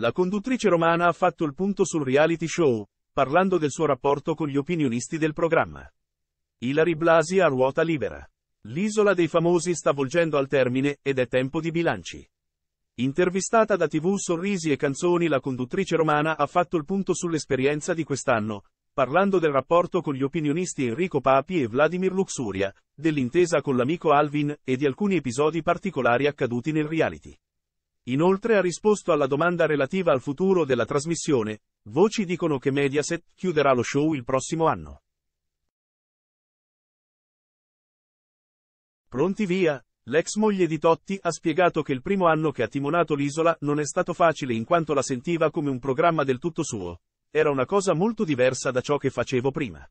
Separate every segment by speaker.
Speaker 1: La conduttrice romana ha fatto il punto sul reality show, parlando del suo rapporto con gli opinionisti del programma. Ilari Blasi a ruota libera. L'isola dei famosi sta volgendo al termine ed è tempo di bilanci. Intervistata da TV Sorrisi e Canzoni la conduttrice romana ha fatto il punto sull'esperienza di quest'anno, parlando del rapporto con gli opinionisti Enrico Papi e Vladimir Luxuria, dell'intesa con l'amico Alvin e di alcuni episodi particolari accaduti nel reality. Inoltre ha risposto alla domanda relativa al futuro della trasmissione, voci dicono che Mediaset chiuderà lo show il prossimo anno. Pronti via? L'ex moglie di Totti ha spiegato che il primo anno che ha timonato l'isola non è stato facile in quanto la sentiva come un programma del tutto suo. Era una cosa molto diversa da ciò che facevo prima.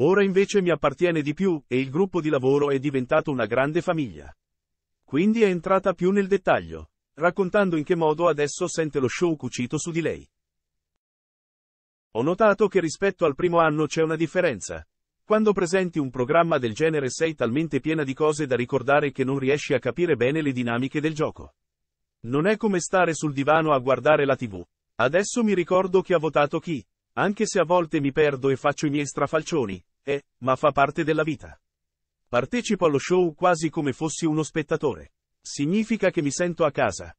Speaker 1: Ora invece mi appartiene di più e il gruppo di lavoro è diventato una grande famiglia. Quindi è entrata più nel dettaglio raccontando in che modo adesso sente lo show cucito su di lei. Ho notato che rispetto al primo anno c'è una differenza. Quando presenti un programma del genere sei talmente piena di cose da ricordare che non riesci a capire bene le dinamiche del gioco. Non è come stare sul divano a guardare la tv. Adesso mi ricordo chi ha votato chi, anche se a volte mi perdo e faccio i miei strafalcioni, eh, ma fa parte della vita. Partecipo allo show quasi come fossi uno spettatore. Significa che mi sento a casa.